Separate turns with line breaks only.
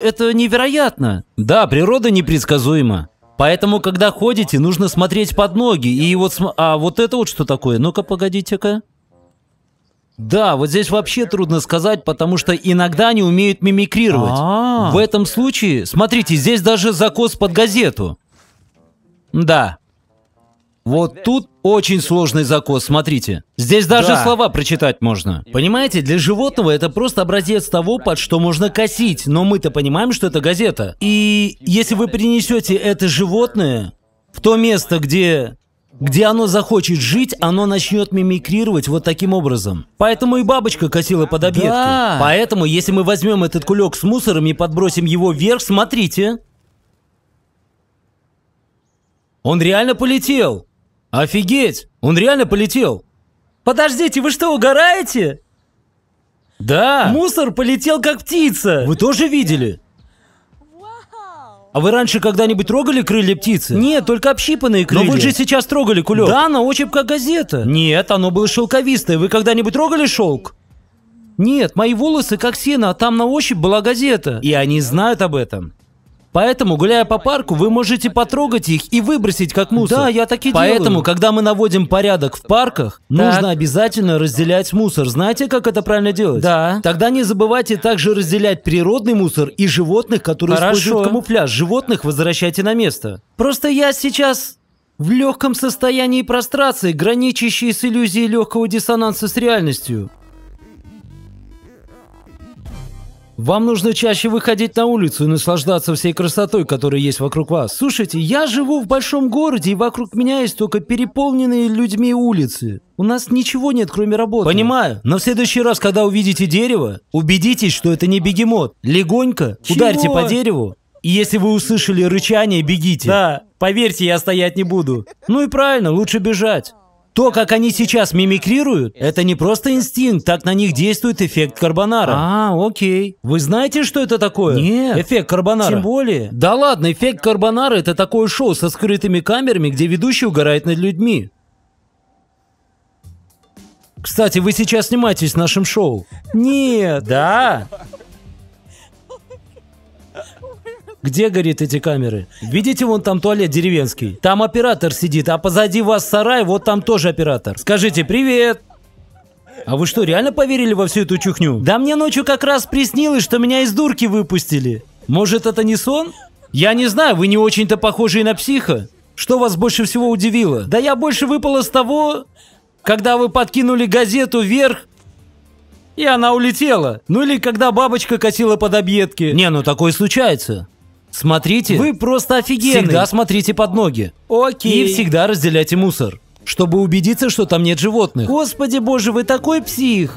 Это невероятно. Да, природа непредсказуема. Поэтому, когда ходите, нужно смотреть под ноги. И вот... См... А вот это вот что такое? Ну-ка, погодите-ка. Да, вот здесь вообще трудно сказать, потому что иногда не умеют мимикрировать. А -а -а. В этом случае, смотрите, здесь даже закос под газету. Да. Вот тут очень сложный закос, смотрите. Здесь даже да. слова прочитать можно. Понимаете, для животного это просто образец того, под что можно косить, но мы-то понимаем, что это газета. И если вы принесете это животное в то место, где где оно захочет жить, оно начнет мимикрировать вот таким образом. Поэтому и бабочка косила под объедки. Да. Поэтому, если мы возьмем этот кулек с мусором и подбросим его вверх, смотрите. Он реально полетел. «Офигеть! Он реально полетел!» «Подождите, вы что, угораете?» «Да!» «Мусор полетел, как птица!» «Вы тоже видели?» А вы раньше когда-нибудь трогали крылья птицы? Нет, только общипанные крылья. Но вы же сейчас трогали кулек. Да, на ощупь как газета. Нет, оно было шелковистое. Вы когда-нибудь трогали шелк? Нет, мои волосы как сено, а там на ощупь была газета. И они знают об этом. Поэтому, гуляя по парку, вы можете потрогать их и выбросить как мусор. Да, я так и делаю. Поэтому, когда мы наводим порядок в парках, так. нужно обязательно разделять мусор. Знаете, как это правильно делать? Да. Тогда не забывайте также разделять природный мусор и животных, которые Хорошо. используют камуфляж. Животных возвращайте на место. Просто я сейчас в легком состоянии прострации, граничащей с иллюзией легкого диссонанса с реальностью. Вам нужно чаще выходить на улицу и наслаждаться всей красотой, которая есть вокруг вас. Слушайте, я живу в большом городе, и вокруг меня есть только переполненные людьми улицы. У нас ничего нет, кроме работы. Понимаю, но в следующий раз, когда увидите дерево, убедитесь, что это не бегемот. Легонько Чего? ударьте по дереву, и если вы услышали рычание, бегите. Да, поверьте, я стоять не буду. Ну и правильно, лучше бежать. То, как они сейчас мимикрируют, это не просто инстинкт, так на них действует эффект карбонара. А, окей. Вы знаете, что это такое? Нет. Эффект карбонара. Тем более. Да ладно, эффект карбонара это такое шоу со скрытыми камерами, где ведущий угорает над людьми. Кстати, вы сейчас снимаетесь в нашем шоу. Нет. Да. Где, горит, эти камеры? Видите, вон там туалет деревенский. Там оператор сидит, а позади вас сарай, вот там тоже оператор. Скажите «Привет». А вы что, реально поверили во всю эту чухню? Да мне ночью как раз приснилось, что меня из дурки выпустили. Может, это не сон? Я не знаю, вы не очень-то похожи на психа. Что вас больше всего удивило? Да я больше выпала с того, когда вы подкинули газету вверх, и она улетела. Ну или когда бабочка косила под объедки. Не, ну такое случается. Смотрите. Вы просто офигенные. Всегда смотрите под ноги. Окей. И всегда разделяйте мусор. Чтобы убедиться, что там нет животных. Господи боже, вы такой псих.